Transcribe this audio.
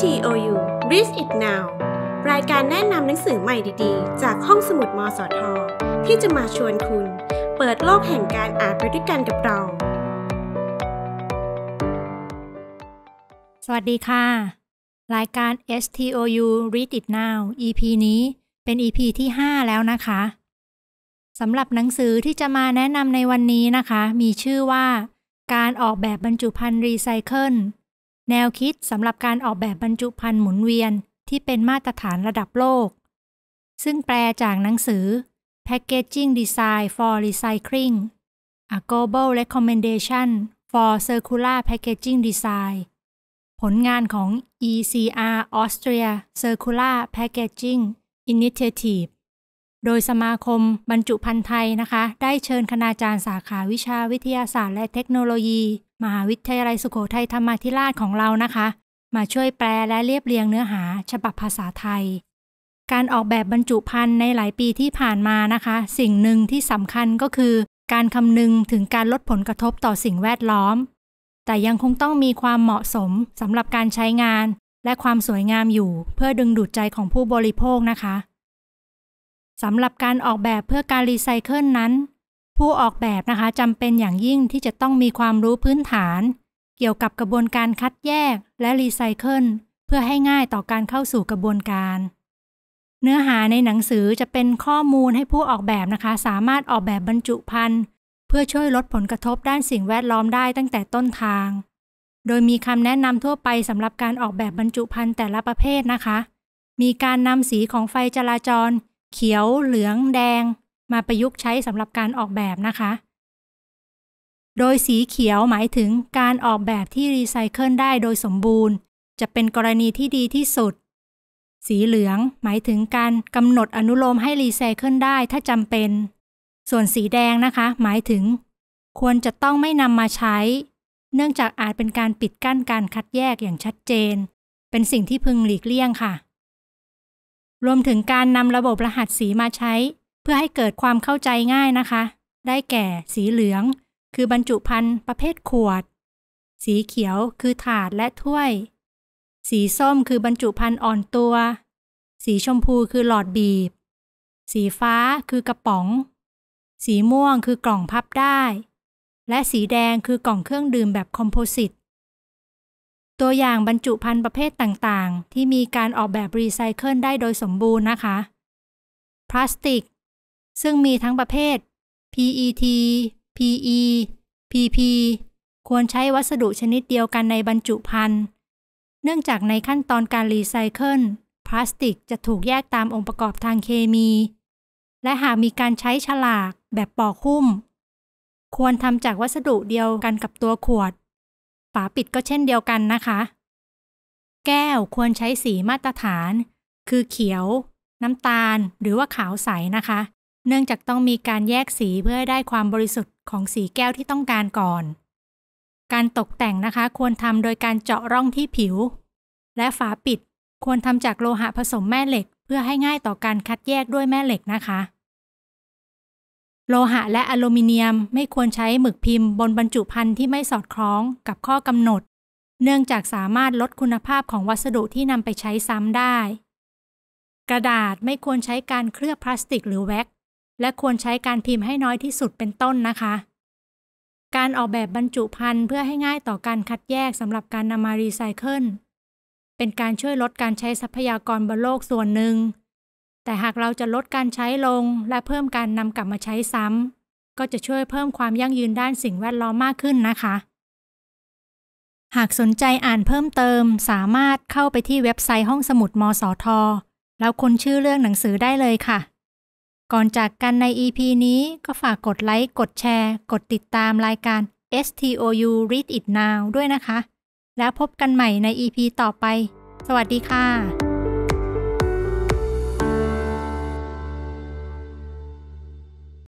TOU Read It Now รายการแนะนำหนังสือใหม่ดีๆ จากห้องสมุดมสทที่จะมาชวนคุณ เปิดโลกแห่งการอ่านไปด้วยกันกับเรา สวัสดีค่ะ รายการ STOU Read It Now EP นี้เป็น EP ที่ 5 แล้วนะคะ สำหรับหนังสือที่จะมาแนะนำในวันนี้นะคะ มีชื่อว่า การออกแบบบรรจุภัณฑ์รีไซเคิลแนวคิดสำหรับการออกแบบบรรจุภัณฑ์หมุนเวียนที่เป็นมาตรฐานระดับโลก ซึ่งแปลจากหนังสือ Packaging Design for Recycling A Global Recommendation for Circular Packaging Design ผลงานของ ECR Austria Circular Packaging Initiative โดยสมาคมบรรจุภัณฑ์ไทยนะคะ ได้เชิญคณาจารย์สาขาวิชาวิทยาศาสตร์และเทคโนโลยีมหาวิทยาลัยสุโขทัยธรรมธิราชของเรานะคะ มาช่วยแปลและเรียบเรียงเนื้อหาฉบับภาษาไทย การออกแบบบรรจุภัณฑ์ในหลายปีที่ผ่านมานะคะ สิ่งหนึ่งที่สำคัญก็คือการคำนึงถึงการลดผลกระทบต่อสิ่งแวดล้อม แต่ยังคงต้องมีความเหมาะสมสำหรับการใช้งาน และความสวยงามอยู่เพื่อดึงดูดใจของผู้บริโภคนะคะสำหรับการออกแบบเพื่อการรีไซเคิลนั้นผู้ออกแบบนะคะจำเป็นอย่างยิ่งที่จะต้องมีความรู้พื้นฐาน เกี่ยวกับกระบวนการคัดแยกและรีไซเคิลเพื่อให้ง่ายต่อการเข้าสู่กระบวนการ เนื้อหาในหนังสือจะเป็นข้อมูลให้ผู้ออกแบบนะคะ สามารถออกแบบบรรจุภัณฑ์เพื่อช่วยลดผลกระทบด้านสิ่งแวดล้อมได้ตั้งแต่ต้นทาง โดยมีคำแนะนำทั่วไปสำหรับการออกแบบบรรจุภัณฑ์แต่ละประเภทนะคะ มีการนำสีของไฟจราจร เขียว เหลือง แดงมาประยุกต์ใช้สำหรับการออกแบบนะคะ โดยสีเขียวหมายถึงการออกแบบที่รีไซเคิลได้โดยสมบูรณ์ จะเป็นกรณีที่ดีที่สุด สีเหลืองหมายถึงการกำหนดอนุโลมให้รีไซเคิลได้ถ้าจำเป็น ส่วนสีแดงนะคะ หมายถึง ควรจะต้องไม่นำมาใช้ เนื่องจากอาจเป็นการปิดกั้นการคัดแยกอย่างชัดเจน เป็นสิ่งที่พึงหลีกเลี่ยงค่ะ รวมถึงการนำระบบรหัสสีมาใช้เพื่อให้เกิดความเข้าใจง่ายนะคะ ได้แก่ สีเหลือง คือบรรจุภัณฑ์ประเภทขวด สีเขียวคือถาดและถ้วย สีส้ม คือบรรจุภัณฑ์อ่อนตัว สีชมพูคือหลอดบีบ สีฟ้าคือกระป๋อง สีม่วงคือกล่องพับได้ และสีแดงคือกล่องเครื่องดื่มแบบคอมโพสิต ตัวอย่างบรรจุภัณฑ์ประเภทต่างๆ ที่มีการออกแบบรีไซเคิลได้โดยสมบูรณ์นะคะ พลาสติกซึ่งมีทั้งประเภท PET PE PP ควรใช้วัสดุชนิดเดียวกันในบรรจุภัณฑ์ เนื่องจากในขั้นตอนการรีไซเคิลพลาสติกจะถูกแยกตามองค์ประกอบทางเคมี และหากมีการใช้ฉลากแบบปอกหุ้ม ควรทำจากวัสดุเดียวกันกับตัวขวด ฝาปิดก็เช่นเดียวกันนะคะ แก้วควรใช้สีมาตรฐาน คือเขียว น้ำตาลหรือว่าขาวใสนะคะเนื่องจากต้องมีการแยกสีเพื่อได้ความบริสุทธิ์ของสีแก้วที่ต้องการก่อน การตกแต่งนะคะควรทำโดยการเจาะร่องที่ผิว และฝาปิดควรทำจากโลหะผสมแม่เหล็ก เพื่อให้ง่ายต่อการคัดแยกด้วยแม่เหล็กนะคะ โลหะและอลูมิเนียมไม่ควรใช้หมึกพิมพ์บนบรรจุภัณฑ์ที่ไม่สอดคล้องกับข้อกำหนด เนื่องจากสามารถลดคุณภาพของวัสดุที่นำไปใช้ซ้ำได้ กระดาษไม่ควรใช้การเคลือบพลาสติกหรือแว็กและควรใช้การพิมพ์ให้น้อยที่สุดเป็นต้นนะคะ การออกแบบบรรจุภัณฑ์เพื่อให้ง่ายต่อการคัดแยกสำหรับการนำมารีไซเคิลเป็นการช่วยลดการใช้ทรัพยากรบนโลกส่วนหนึ่ง แต่หากเราจะลดการใช้ลงและเพิ่มการนำกลับมาใช้ซ้ำก็จะช่วยเพิ่มความยั่งยืนด้านสิ่งแวดล้อมมากขึ้นนะคะ หากสนใจอ่านเพิ่มเติม สามารถเข้าไปที่เว็บไซต์ห้องสมุดมสท แล้วค้นชื่อเรื่องหนังสือได้เลยค่ะก่อนจากกันใน EP นี้ก็ฝากกดไลค์ กดแชร์ กดติดตามรายการ STOU Read It Now ด้วยนะคะ แล้วพบกันใหม่ใน EP ต่อไป สวัสดีค่ะ